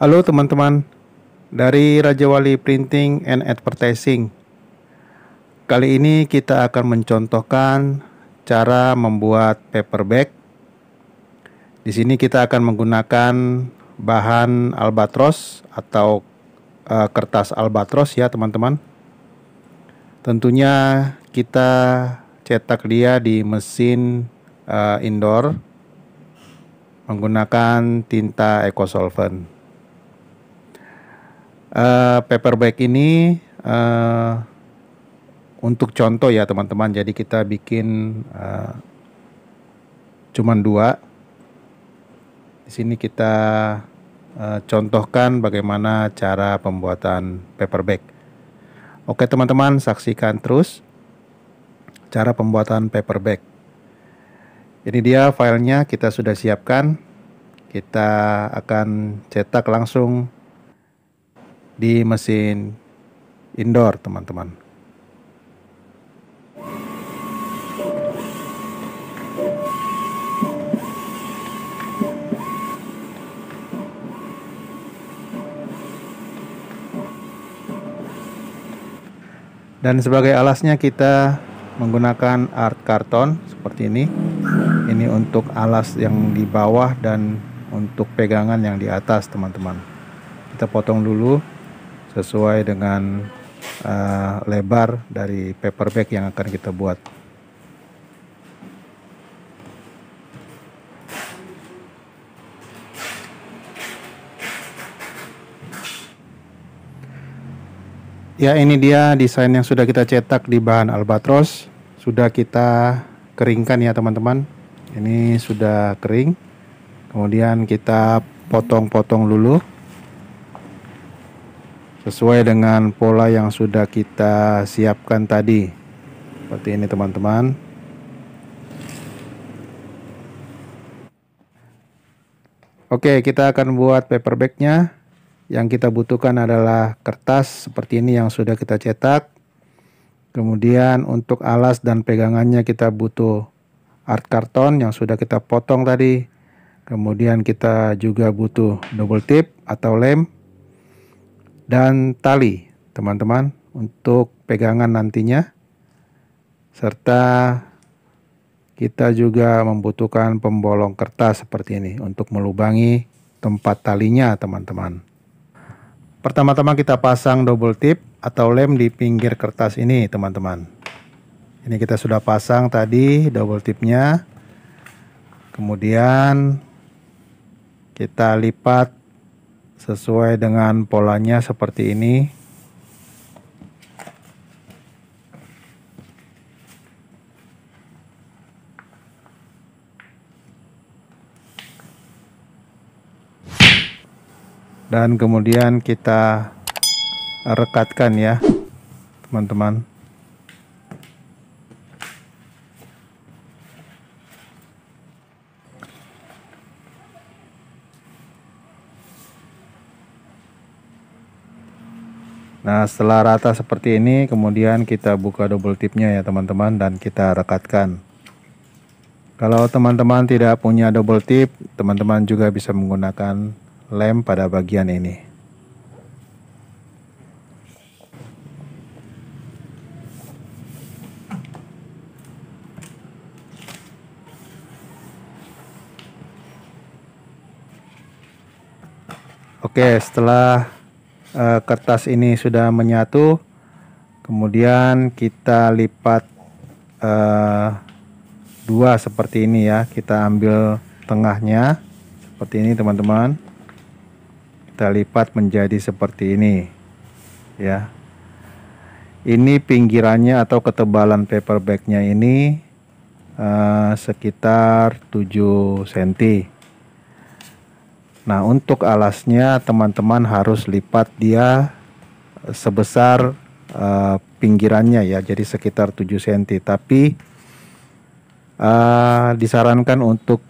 Halo teman-teman dari Raja Wali Printing and Advertising. Kali ini kita akan mencontohkan cara membuat paper bag. Di sini kita akan menggunakan bahan albatros atau e, kertas albatros ya teman-teman. Tentunya kita cetak dia di mesin e, indoor menggunakan tinta ecosolvent uh, paperback ini uh, untuk contoh ya teman-teman. Jadi kita bikin uh, cuman dua. Di sini kita uh, contohkan bagaimana cara pembuatan paperback. Oke teman-teman, saksikan terus cara pembuatan paperback. Ini dia filenya kita sudah siapkan. Kita akan cetak langsung di mesin indoor teman-teman dan sebagai alasnya kita menggunakan art karton seperti ini ini untuk alas yang di bawah dan untuk pegangan yang di atas teman-teman kita potong dulu sesuai dengan uh, lebar dari paper bag yang akan kita buat. Ya ini dia desain yang sudah kita cetak di bahan albatros Sudah kita keringkan ya teman-teman Ini sudah kering Kemudian kita potong-potong dulu -potong sesuai dengan pola yang sudah kita siapkan tadi seperti ini teman-teman Oke kita akan buat paper bagnya yang kita butuhkan adalah kertas seperti ini yang sudah kita cetak kemudian untuk alas dan pegangannya kita butuh art karton yang sudah kita potong tadi kemudian kita juga butuh double tip atau lem dan tali, teman-teman, untuk pegangan nantinya. Serta kita juga membutuhkan pembolong kertas seperti ini untuk melubangi tempat talinya, teman-teman. Pertama-tama kita pasang double tip atau lem di pinggir kertas ini, teman-teman. Ini kita sudah pasang tadi double tipnya. Kemudian kita lipat sesuai dengan polanya seperti ini dan kemudian kita rekatkan ya teman-teman Nah setelah rata seperti ini kemudian kita buka double tipnya ya teman-teman dan kita rekatkan. Kalau teman-teman tidak punya double tip, teman-teman juga bisa menggunakan lem pada bagian ini. Oke, setelah Eh, kertas ini sudah menyatu kemudian kita lipat uh, dua seperti ini ya kita ambil tengahnya seperti ini teman-teman kita lipat menjadi seperti ini ya ini pinggirannya atau ketebalan paper bagnya ini uh, sekitar 7 cm Nah, untuk alasnya teman-teman harus lipat dia sebesar uh, pinggirannya ya, jadi sekitar 7 cm. Tapi uh, disarankan untuk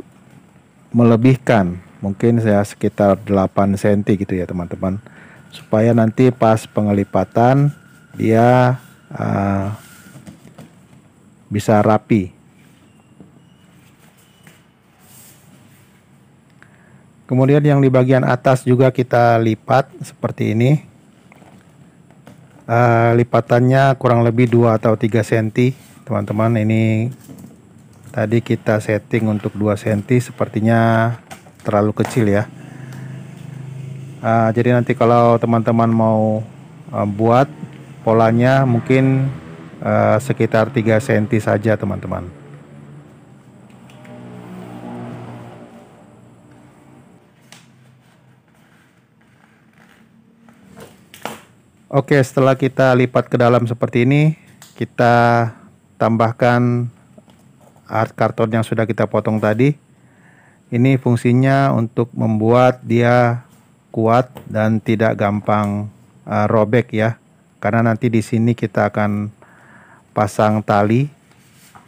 melebihkan, mungkin saya sekitar 8 cm gitu ya, teman-teman. Supaya nanti pas pengelipatan dia uh, bisa rapi Kemudian yang di bagian atas juga kita lipat seperti ini. Uh, lipatannya kurang lebih 2 atau 3 cm. Teman-teman ini tadi kita setting untuk 2 cm sepertinya terlalu kecil ya. Uh, jadi nanti kalau teman-teman mau uh, buat polanya mungkin uh, sekitar 3 cm saja teman-teman. Oke, setelah kita lipat ke dalam seperti ini, kita tambahkan art karton yang sudah kita potong tadi. Ini fungsinya untuk membuat dia kuat dan tidak gampang uh, robek ya. Karena nanti di sini kita akan pasang tali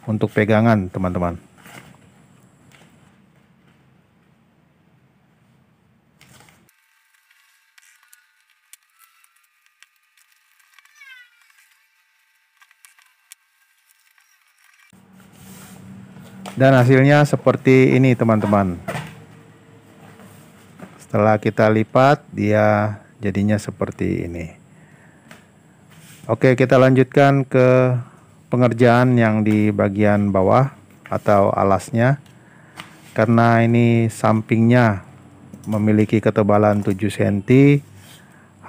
untuk pegangan, teman-teman. Dan hasilnya seperti ini teman-teman. Setelah kita lipat dia jadinya seperti ini. Oke, kita lanjutkan ke pengerjaan yang di bagian bawah atau alasnya. Karena ini sampingnya memiliki ketebalan 7 cm,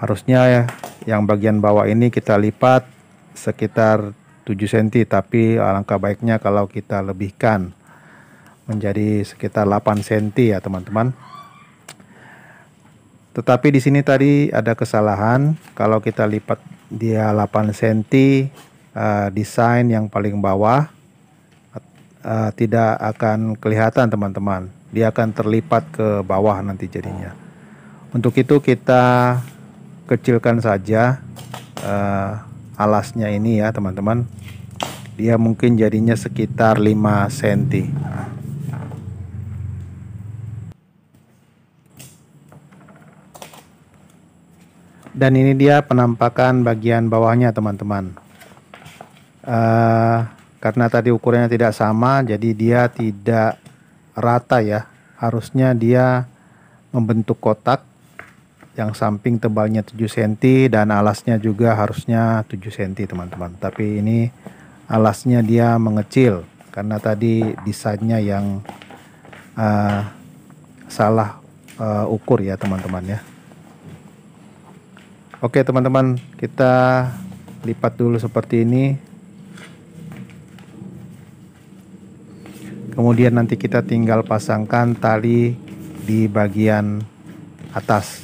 harusnya ya yang bagian bawah ini kita lipat sekitar 7 cm tapi alangkah baiknya kalau kita lebihkan menjadi sekitar 8 cm ya teman-teman tetapi di sini tadi ada kesalahan kalau kita lipat dia 8 cm uh, desain yang paling bawah uh, tidak akan kelihatan teman-teman dia akan terlipat ke bawah nanti jadinya untuk itu kita kecilkan saja uh, alasnya ini ya teman-teman dia mungkin jadinya sekitar 5 cm dan ini dia penampakan bagian bawahnya teman-teman uh, karena tadi ukurannya tidak sama jadi dia tidak rata ya harusnya dia membentuk kotak yang samping tebalnya 7 cm dan alasnya juga harusnya 7 cm teman-teman tapi ini alasnya dia mengecil karena tadi desainnya yang uh, salah uh, ukur ya teman-teman ya oke teman-teman kita lipat dulu seperti ini kemudian nanti kita tinggal pasangkan tali di bagian atas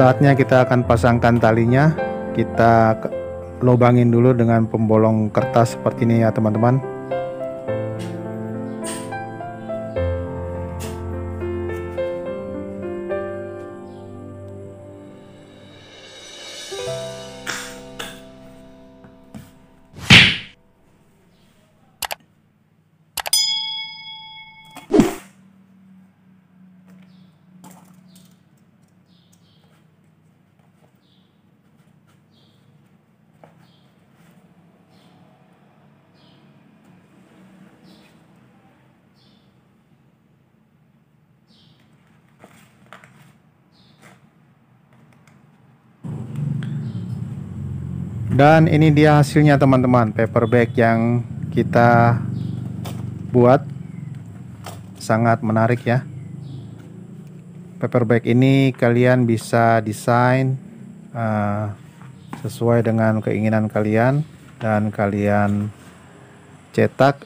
Saatnya kita akan pasangkan talinya. Kita lubangin dulu dengan pembolong kertas seperti ini ya teman-teman. dan ini dia hasilnya teman-teman paper bag yang kita buat sangat menarik ya paper bag ini kalian bisa desain uh, sesuai dengan keinginan kalian dan kalian cetak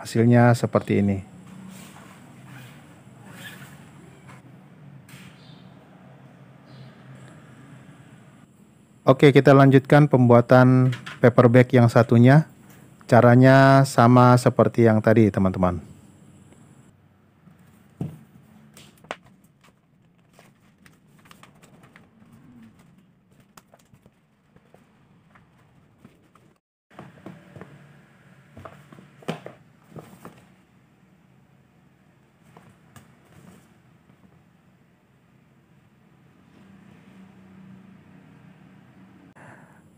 hasilnya seperti ini Oke, kita lanjutkan pembuatan paper bag yang satunya. Caranya sama seperti yang tadi, teman-teman.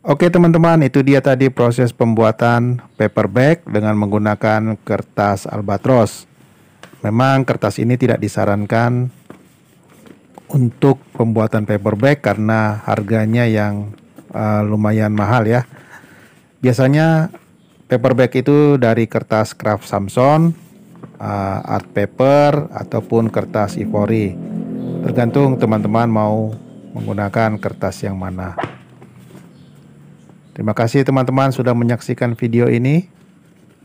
Oke teman-teman, itu dia tadi proses pembuatan paper bag dengan menggunakan kertas albatros. Memang kertas ini tidak disarankan untuk pembuatan paper bag karena harganya yang uh, lumayan mahal ya. Biasanya paper bag itu dari kertas craft Samson, uh, art paper ataupun kertas ivory. Tergantung teman-teman mau menggunakan kertas yang mana. Terima kasih teman-teman sudah menyaksikan video ini.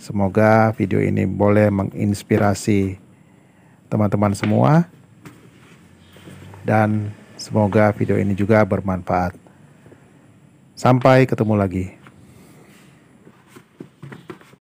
Semoga video ini boleh menginspirasi teman-teman semua. Dan semoga video ini juga bermanfaat. Sampai ketemu lagi.